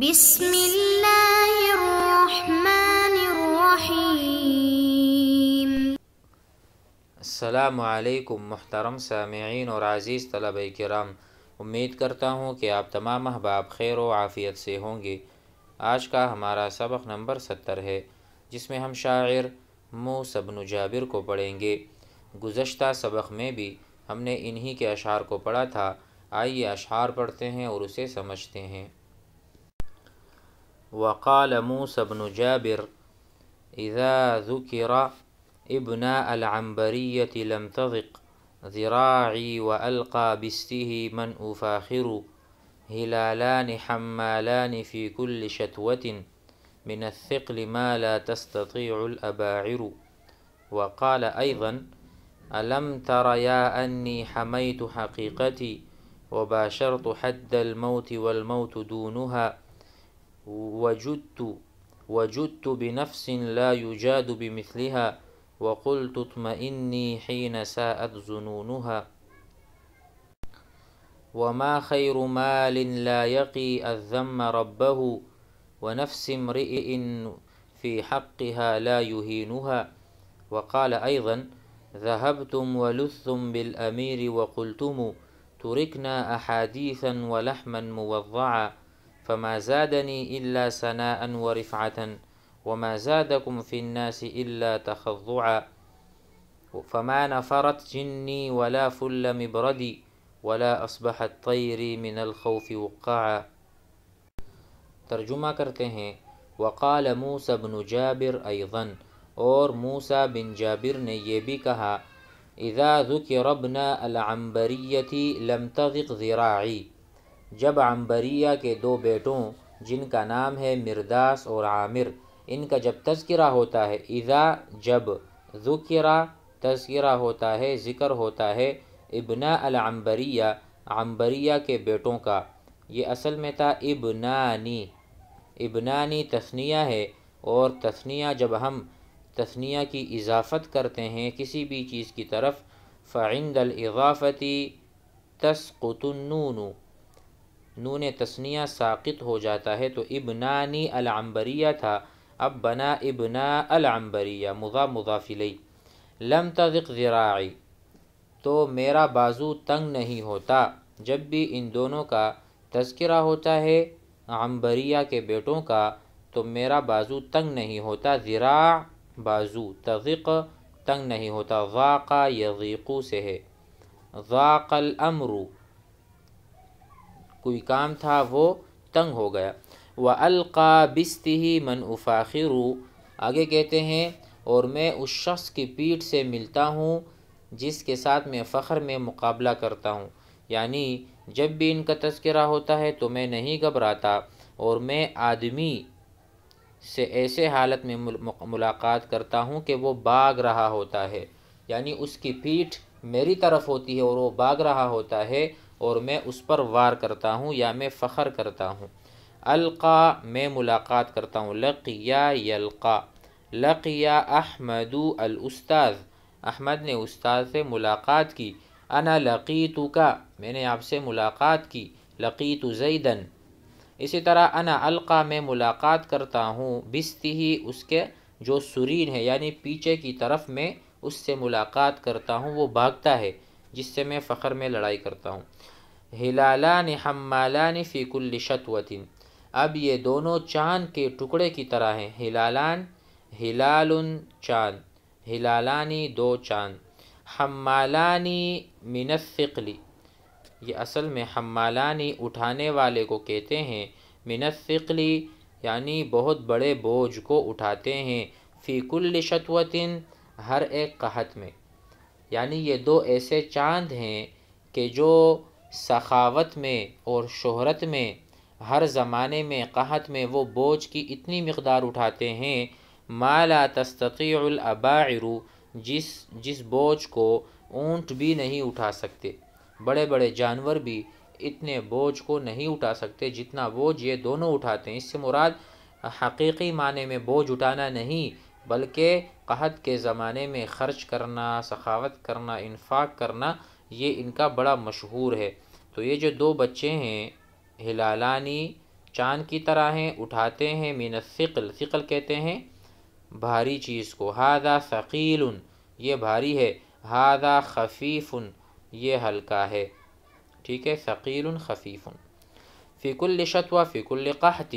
بسم اللہ الرحمن الرحیم السلام علیکم محترم سامعین اور عزیز طلب کرام امید کرتا ہوں کہ آپ تمام احباب خیر و عافیت سے ہوں گے آج کا ہمارا سبق نمبر ستر ہے جس میں ہم شاعر مو سبن جابر کو پڑھیں گے گزشتہ سبق میں بھی ہم نے انہی کے اشعار کو پڑھا تھا آئیے اشعار پڑھتے ہیں اور اسے سمجھتے ہیں وقال موسى بن جابر إذا ذكر ابناء العنبرية لم تضق ذراعي وألقى بسته من أفاخر هلالان حمالان في كل شتوة من الثقل ما لا تستطيع الأباعر وقال أيضا ألم تر يا أني حميت حقيقتي وباشرت حد الموت والموت دونها وجدت وجدت بنفس لا يجاد بمثلها وقلت اطمئني حين ساءت ظنونها وما خير مال لا يقي الذم ربه ونفس امرئ في حقها لا يهينها وقال أيضا ذهبتم ولثتم بالأمير وقلتم تركنا أحاديثا ولحما موضعا فما زادني إلا سناء ورفعة وما زادكم في الناس إلا تخضعا فما نفرت جني ولا فل مبردي ولا أصبحت طيري من الخوف وقعا ترجمة کرتے ہیں وقال موسى بن جابر أيضا اور موسى بن جابر نے یہ بھی کہا إذا ذكر ابن العنبرية لم تذق ذراعي جب عمبریہ کے دو بیٹوں جن کا نام ہے مرداس اور عامر ان کا جب تذکرہ ہوتا ہے اذا جب ذکرہ تذکرہ ہوتا ہے ذکر ہوتا ہے ابنا العمبریہ عمبریہ کے بیٹوں کا یہ اصل میں تھا ابنانی ابنانی تثنیہ ہے اور تثنیہ جب ہم تثنیہ کی اضافت کرتے ہیں کسی بھی چیز کی طرف فعند الاضافتی تسقط النون نون تسنیہ ساقط ہو جاتا ہے تو ابنانی العمبریہ تھا اب بنا ابنا العامبریہ مضا مضافلی لم تذق ذراعی تو میرا بازو تنگ نہیں ہوتا جب بھی ان دونوں کا تذکرہ ہوتا ہے عمبریہ کے بیٹوں کا تو میرا بازو تنگ نہیں ہوتا ذراع بازو تذق تنگ نہیں ہوتا ذاقع یغیقو سے ہے ذاق الامرو کوئی کام تھا وہ تنگ ہو گیا وہ من منوفاخرو آگے کہتے ہیں اور میں اس شخص کی پیٹھ سے ملتا ہوں جس کے ساتھ میں فخر میں مقابلہ کرتا ہوں یعنی جب بھی ان کا تذکرہ ہوتا ہے تو میں نہیں گھبراتا اور میں آدمی سے ایسے حالت میں ملاقات کرتا ہوں کہ وہ باغ رہا ہوتا ہے یعنی اس کی پیٹھ میری طرف ہوتی ہے اور وہ باغ رہا ہوتا ہے اور میں اس پر وار کرتا ہوں یا میں فخر کرتا ہوں القا میں ملاقات کرتا ہوں لقیا یلقا لقیا احمد الاستاذ احمد نے استاذ سے ملاقات کی انا لقیتو کا میں نے آپ سے ملاقات کی لقیت زیدن اسی طرح انا القا میں ملاقات کرتا ہوں بستی ہی اس کے جو سرین ہے یعنی پیچھے کی طرف میں اس سے ملاقات کرتا ہوں وہ بھاگتا ہے جس سے میں فخر میں لڑائی کرتا ہوں ہلالان حمالان فی کل الشتوطن اب یہ دونوں چاند کے ٹکڑے کی طرح ہیں ہلالان ہلال چاند ہلالانی دو چاند حمالانی من مینستقلی یہ اصل میں حمالانی اٹھانے والے کو کہتے ہیں مینستقلی یعنی بہت بڑے بوجھ کو اٹھاتے ہیں فی کل الشتوطن ہر ایک قحط میں یعنی یہ دو ایسے چاند ہیں کہ جو سخاوت میں اور شہرت میں ہر زمانے میں قحط میں وہ بوجھ کی اتنی مقدار اٹھاتے ہیں مالا تستطیع الاباعر جس جس بوجھ کو اونٹ بھی نہیں اٹھا سکتے بڑے بڑے جانور بھی اتنے بوجھ کو نہیں اٹھا سکتے جتنا بوجھ یہ دونوں اٹھاتے ہیں اس سے مراد حقیقی معنی میں بوجھ اٹھانا نہیں بلکہ قحط کے زمانے میں خرچ کرنا سخاوت کرنا انفاق کرنا یہ ان کا بڑا مشہور ہے تو یہ جو دو بچے ہیں ہلالانی چاند کی طرح ہیں اٹھاتے ہیں مین الثقل ثقل کہتے ہیں بھاری چیز کو ہادا ثقیل یہ بھاری ہے ہادہ خفیف یہ ہلکا ہے ٹھیک ہے ثقیل خفیف فق الشو فک القاحت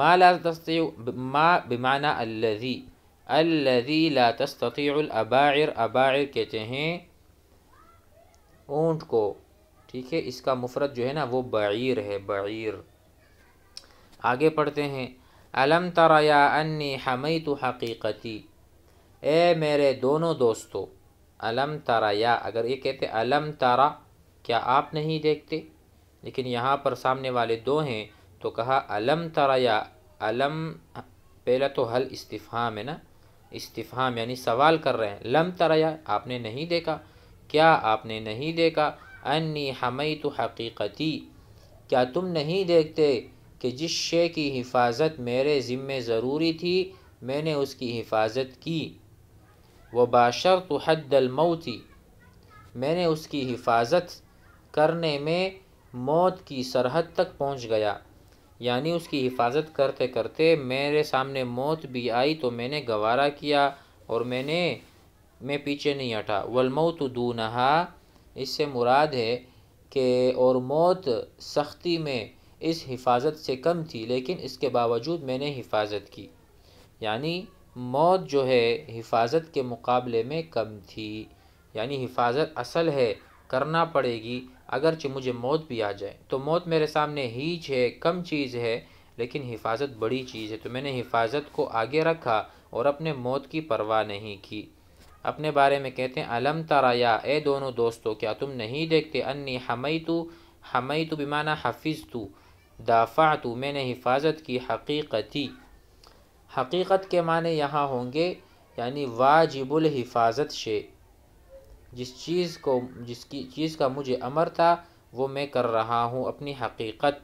ماں ما دست ما بیمانہ الزی الذی لا تستطیع الاباعر اباعر کہتے ہیں اونٹ کو ٹھیک ہے اس کا مفرد جو ہے نا وہ بعیر ہے بعیر آگے پڑھتے ہیں علم تر یا انی حمیت حقیقتی اے میرے دونوں دوستو علم تر یا اگر یہ کہتے علم تارا کیا آپ نہیں دیکھتے لیکن یہاں پر سامنے والے دو ہیں تو کہا علم یا علم پہلا تو حل استفہام ہے نا استفہام یعنی سوال کر رہے ہیں لم تریا آپ نے نہیں دیکھا کیا آپ نے نہیں دیکھا انی حمیت حقیقتی کیا تم نہیں دیکھتے کہ جس شے کی حفاظت میرے ذمے ضروری تھی میں نے اس کی حفاظت کی وہ باشرط حد الموتی میں نے اس کی حفاظت کرنے میں موت کی سرحد تک پہنچ گیا یعنی اس کی حفاظت کرتے کرتے میرے سامنے موت بھی آئی تو میں نے گوارا کیا اور میں نے میں پیچھے نہیں ہٹا والموت دونہا اس سے مراد ہے کہ اور موت سختی میں اس حفاظت سے کم تھی لیکن اس کے باوجود میں نے حفاظت کی یعنی موت جو ہے حفاظت کے مقابلے میں کم تھی یعنی حفاظت اصل ہے کرنا پڑے گی اگرچہ مجھے موت بھی آ جائے تو موت میرے سامنے ہیچ ہے کم چیز ہے لیکن حفاظت بڑی چیز ہے تو میں نے حفاظت کو آگے رکھا اور اپنے موت کی پرواہ نہیں کی اپنے بارے میں کہتے ہیں علم ترایا اے دونوں دوستوں کیا تم نہیں دیکھتے انی حمیتو حمیتو بمانا حفظتو دافعتو حفظ تو دافع تو میں نے حفاظت کی حقیقتی حقیقت کے معنی یہاں ہوں گے یعنی واجب الحفاظت شے جس چیز کو جس کی چیز کا مجھے امر تھا وہ میں کر رہا ہوں اپنی حقیقت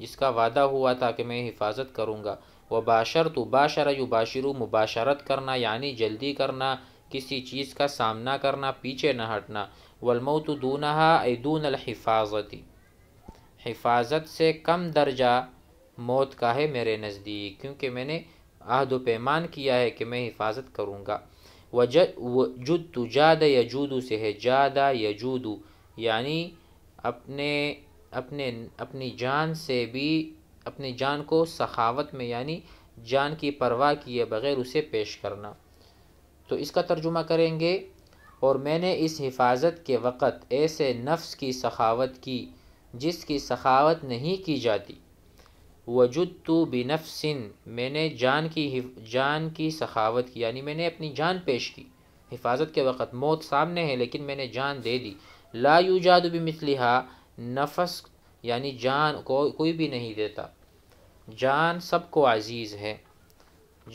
جس کا وعدہ ہوا تھا کہ میں حفاظت کروں گا وہ باشر تو باشر یو باشرو مباشرت کرنا یعنی جلدی کرنا کسی چیز کا سامنا کرنا پیچھے نہ ہٹنا ولمو تو دونہ اے دون الحفاظتی حفاظت سے کم درجہ موت کا ہے میرے نزدیک کیونکہ میں نے عہد و پیمان کیا ہے کہ میں حفاظت کروں گا وجد تو جاد یا جودو سے ہے جادہ یا جودو یعنی اپنے اپنے اپنی جان سے بھی اپنی جان کو سخاوت میں یعنی جان کی پرواہ کیے بغیر اسے پیش کرنا تو اس کا ترجمہ کریں گے اور میں نے اس حفاظت کے وقت ایسے نفس کی سخاوت کی جس کی سخاوت نہیں کی جاتی وجود تو بنفسن میں نے جان کی جان کی سخاوت کی یعنی میں نے اپنی جان پیش کی حفاظت کے وقت موت سامنے ہے لیکن میں نے جان دے دی لا جادوبل نفس یعنی جان کو کوئی بھی نہیں دیتا جان سب کو عزیز ہے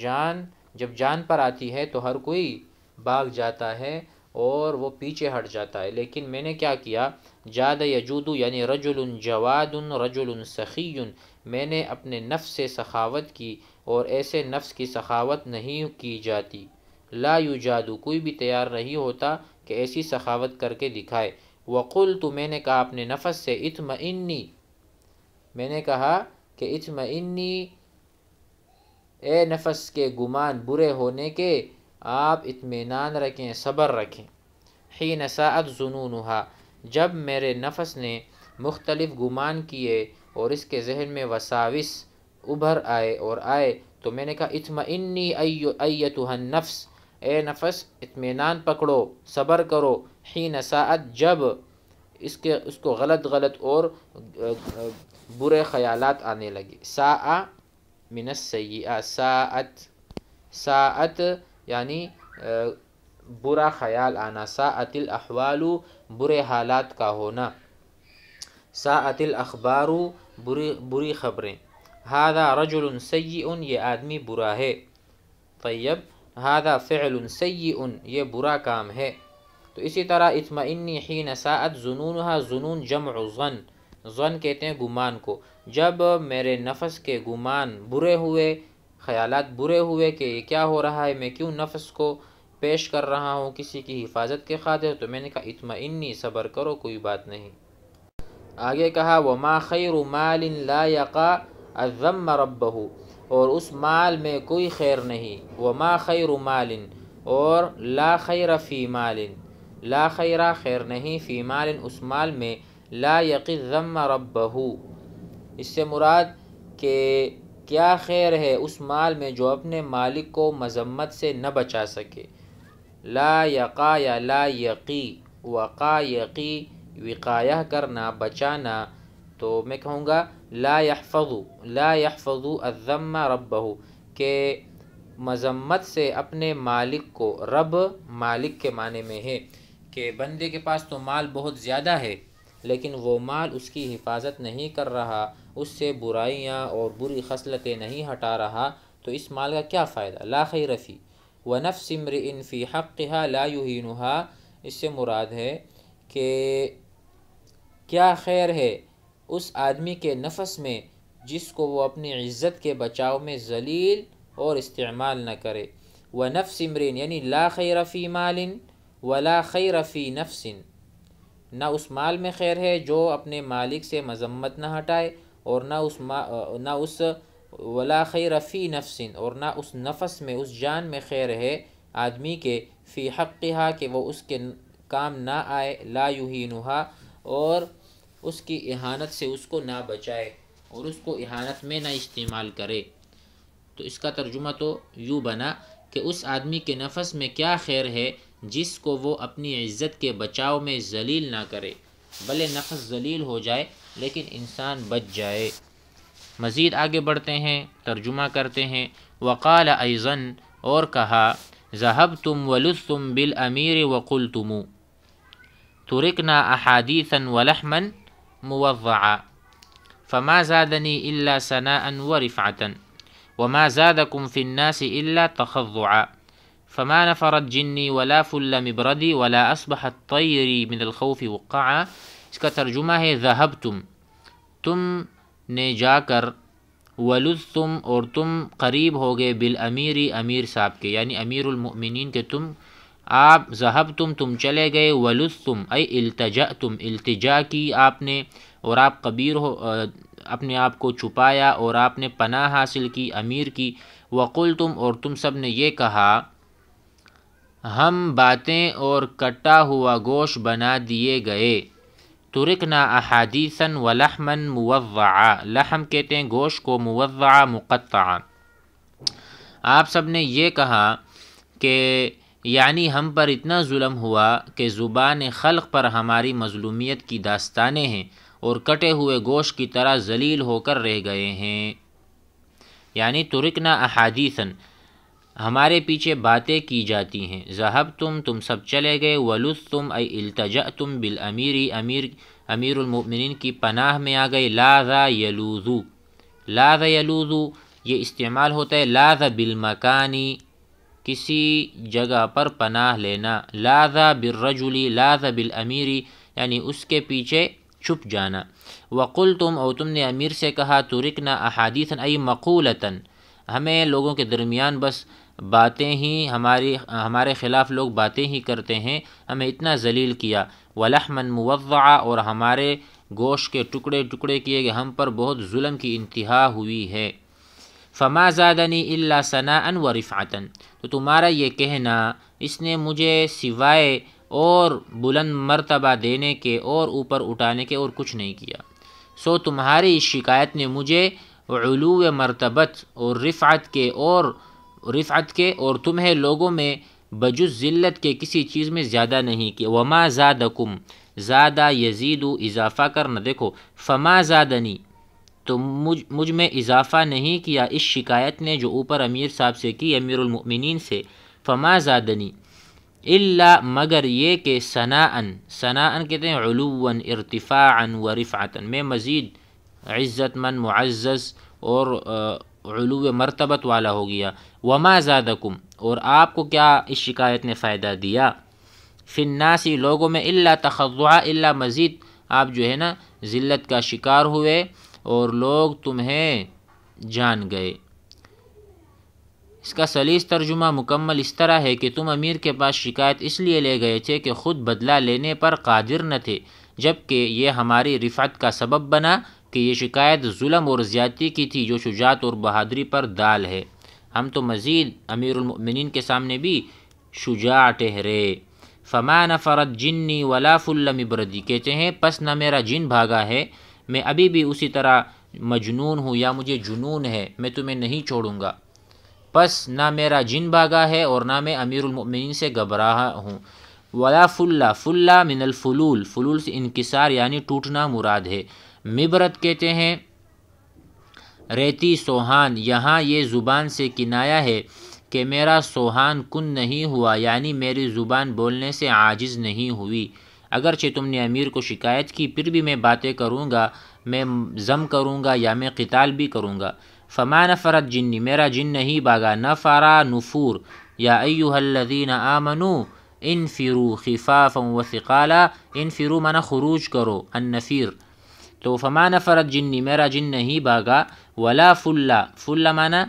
جان جب جان پر آتی ہے تو ہر کوئی بھاگ جاتا ہے اور وہ پیچھے ہٹ جاتا ہے لیکن میں نے کیا کیا جاد یجود یعنی رجل جواد رجل سخی میں نے اپنے نفس سے سخاوت کی اور ایسے نفس کی سخاوت نہیں کی جاتی لا یو جادو کوئی بھی تیار نہیں ہوتا کہ ایسی سخاوت کر کے دکھائے وقل تو میں نے کہا اپنے نفس سے انی میں نے کہا کہ انی اے نفس کے گمان برے ہونے کے آپ اطمینان رکھیں صبر رکھیں ہی نسا ادنونہ جب میرے نفس نے مختلف گمان کیے اور اس کے ذہن میں وساوس ابھر آئے اور آئے تو میں نے کہا اطمئنی اتحن نفس اے نفس اطمینان پکڑو صبر کرو ہی نساعت جب اس کے اس کو غلط غلط اور برے خیالات آنے لگے سا من سیاح ساعت ساعت یعنی برا خیال آنا ساعت الحالو برے حالات کا ہونا ساعت الاخبار بری بری خبریں ہادہ رجل سی ان یہ آدمی برا ہے طیب ہادہ فعل سی یہ برا کام ہے تو اسی طرح اطمین ہی ساعت ضنون ظنون جمع جم ظن غن غن کہتے ہیں گمان کو جب میرے نفس کے گمان برے ہوئے خیالات برے ہوئے کہ یہ کیا ہو رہا ہے میں کیوں نفس کو پیش کر رہا ہوں کسی کی حفاظت کے خاطر تو میں نے کہا اطمئنی صبر کرو کوئی بات نہیں آگے کہا وما خیر مال لا یقا الذم ربہ اور اس مال میں کوئی خیر نہیں وما خیر مال اور لا خیر فی مال لا خیر خیر نہیں فی مال اس مال میں لا یقی ذم ربہ اس سے مراد کہ کیا خیر ہے اس مال میں جو اپنے مالک کو مذمت سے نہ بچا سکے لا یقا یا لا یقی وقا یقی وقایہ کرنا بچانا تو میں کہوں گا لا یحفظو لا یحفظو الذم ربہو کہ مذمت سے اپنے مالک کو رب مالک کے معنی میں ہے کہ بندے کے پاس تو مال بہت زیادہ ہے لیکن وہ مال اس کی حفاظت نہیں کر رہا اس سے برائیاں اور بری خصلتیں نہیں ہٹا رہا تو اس مال کا کیا فائدہ خیر رفیع ونف صمر فی حق لا لینا اس سے مراد ہے کہ کیا خیر ہے اس آدمی کے نفس میں جس کو وہ اپنی عزت کے بچاؤ میں ذلیل اور استعمال نہ کرے ونف سمرن یعنی لا خیر فی مال ولا خیر فی نفس نہ اس مال میں خیر ہے جو اپنے مالک سے مذمت نہ ہٹائے اور نہ اس نہ اس ولا خیر فی نفسن اور نہ اس نفس میں اس جان میں خیر ہے آدمی کے فی حق کہ وہ اس کے کام نہ آئے لا یو اور اس کی اہانت سے اس کو نہ بچائے اور اس کو احانت میں نہ استعمال کرے تو اس کا ترجمہ تو یوں بنا کہ اس آدمی کے نفس میں کیا خیر ہے جس کو وہ اپنی عزت کے بچاؤ میں ذلیل نہ کرے بھلے نفس ذلیل ہو جائے لیکن انسان بچ جائے مزید آگے بڑھتے ہیں ترجمہ کرتے ہیں وقال ايضا اور کہا ذهبتم ولستم بالامير وقلتمو تركنا احاديثا ولحما موضعا فما زادني الا سناء ورفعه وما زادكم في الناس الا تخضعا فما نفرت جني ولا فل مبردي ولا اصبحت طيري من الخوف وقعا اس کا ترجمہ ہے ذهبتم تم نے جا کر ولز تم اور تم قریب ہو گئے بال امیر امیر صاحب کے یعنی امیر المؤمنین کے تم آپ ذہب تم تم چلے گئے ولز تم اے التجا تم التجا کی آپ نے اور آپ قبیر ہو اپنے آپ کو چھپایا اور آپ نے پناہ حاصل کی امیر کی وقل تم اور تم سب نے یہ کہا ہم باتیں اور کٹا ہوا گوش بنا دیے گئے ترکنا احادیثن و لحمن موضعا لحم کہتے ہیں گوشت کو موضعا مقطعا آپ سب نے یہ کہا کہ یعنی ہم پر اتنا ظلم ہوا کہ زبان خلق پر ہماری مظلومیت کی داستانیں ہیں اور کٹے ہوئے گوشت کی طرح ذلیل ہو کر رہ گئے ہیں یعنی ترکنا نا احادیثن ہمارے پیچھے باتیں کی جاتی ہیں ذہب تم تم سب چلے گئے و تم اے التجا تم بال امیر امیر المؤمنین کی پناہ میں آ گئے لازا یلوزو لاز یلوزو یہ استعمال ہوتا ہے لاز بالمکانی کسی جگہ پر پناہ لینا لازا بالرجلی رجولی لاز بال یعنی اس کے پیچھے چھپ جانا وقل تم اور تم نے امیر سے کہا ترکنا احادیث ای مقولتاً ہمیں لوگوں کے درمیان بس باتیں ہی ہماری ہمارے خلاف لوگ باتیں ہی کرتے ہیں ہمیں اتنا ذلیل کیا و لحمن اور ہمارے گوشت کے ٹکڑے ٹکڑے کیے کہ ہم پر بہت ظلم کی انتہا ہوئی ہے فما زادنی اللہ ثنا ان و رفعتاً تو تمہارا یہ کہنا اس نے مجھے سوائے اور بلند مرتبہ دینے کے اور اوپر اٹھانے کے اور کچھ نہیں کیا سو تمہاری اس شکایت نے مجھے علو مرتبت اور رفعت کے اور رفعت کے اور تمہیں لوگوں میں بجز ذلت کے کسی چیز میں زیادہ نہیں کیا وما زادکم زادہ یزید و اضافہ کرنا دیکھو فما زادنی تو مجھ مجھ میں اضافہ نہیں کیا اس شکایت نے جو اوپر امیر صاحب سے کی امیر المؤمنین سے فما زادنی اللہ مگر یہ کہ ثناء ان کہتے ہیں علو ارتفاعً و میں مزید عزت مند معزز اور علو مرتبت والا ہو گیا وما زادکم اور آپ کو کیا اس شکایت نے فائدہ دیا فناسی لوگوں میں اللہ تخوا اللہ مزید آپ جو ہے نا ذلت کا شکار ہوئے اور لوگ تمہیں جان گئے اس کا سلیس ترجمہ مکمل اس طرح ہے کہ تم امیر کے پاس شکایت اس لیے لے گئے تھے کہ خود بدلہ لینے پر قادر نہ تھے جبکہ یہ ہماری رفعت کا سبب بنا کہ یہ شکایت ظلم اور زیادتی کی تھی جو شجاعت اور بہادری پر دال ہے ہم تو مزید امیر المؤمنین کے سامنے بھی شجاع ٹہرے فما نفرت ولا ولاف بردی کہتے ہیں پس نہ میرا جن بھاگا ہے میں ابھی بھی اسی طرح مجنون ہوں یا مجھے جنون ہے میں تمہیں نہیں چھوڑوں گا پس نہ میرا جن بھاگا ہے اور نہ میں امیر المؤمنین سے گھبراہ ہوں ولا فلّہ فلا من الفلول فلول سے انکسار یعنی ٹوٹنا مراد ہے مبرت کہتے ہیں ریتی سوہان یہاں یہ زبان سے کنایا ہے کہ میرا سوہان کن نہیں ہوا یعنی میری زبان بولنے سے عاجز نہیں ہوئی اگرچہ تم نے امیر کو شکایت کی پھر بھی میں باتیں کروں گا میں ضم کروں گا یا میں قتال بھی کروں گا فما نفرت جنی میرا جن نہیں باغا نفرا نفور یا ایو الذین آمنو ان خفافا وثقالا انفرو ان فرو خروج کرو النفیر نفیر تو فمان نفرت جنی میرا جن نہیں باغا ولا فلا فلا مانا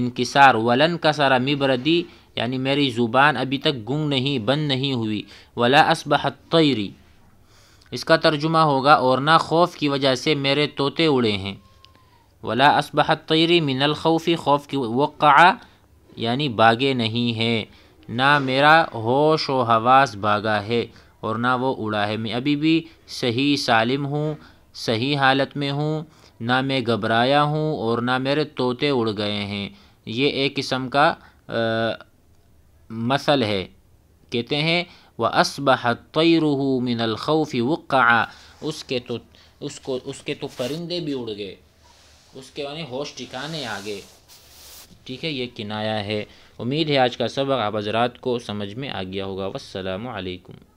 انکسار ولن کا سارا مبردی یعنی میری زبان ابھی تک گنگ نہیں بند نہیں ہوئی ولا اسبح حتقیری اس کا ترجمہ ہوگا اور نہ خوف کی وجہ سے میرے طوطے اڑے ہیں ولا اسبح قیری من الخوفی خوف کی وقع یعنی باغے نہیں ہے نہ میرا ہوش و حواس باغا ہے اور نہ وہ اڑا ہے میں ابھی بھی صحیح سالم ہوں صحیح حالت میں ہوں نہ میں گھبرایا ہوں اور نہ میرے طوطے اڑ گئے ہیں یہ ایک قسم کا مثل ہے کہتے ہیں وہ عصبی رحو من الخوفی وقع اس کے تو اس کو اس کے تو پرندے بھی اڑ گئے اس کے یعنی ہوش ٹھکانے آ گئے ٹھیک ہے یہ کنایا ہے امید ہے آج کا سبق آپ حضرات کو سمجھ میں آ گیا ہوگا والسلام علیکم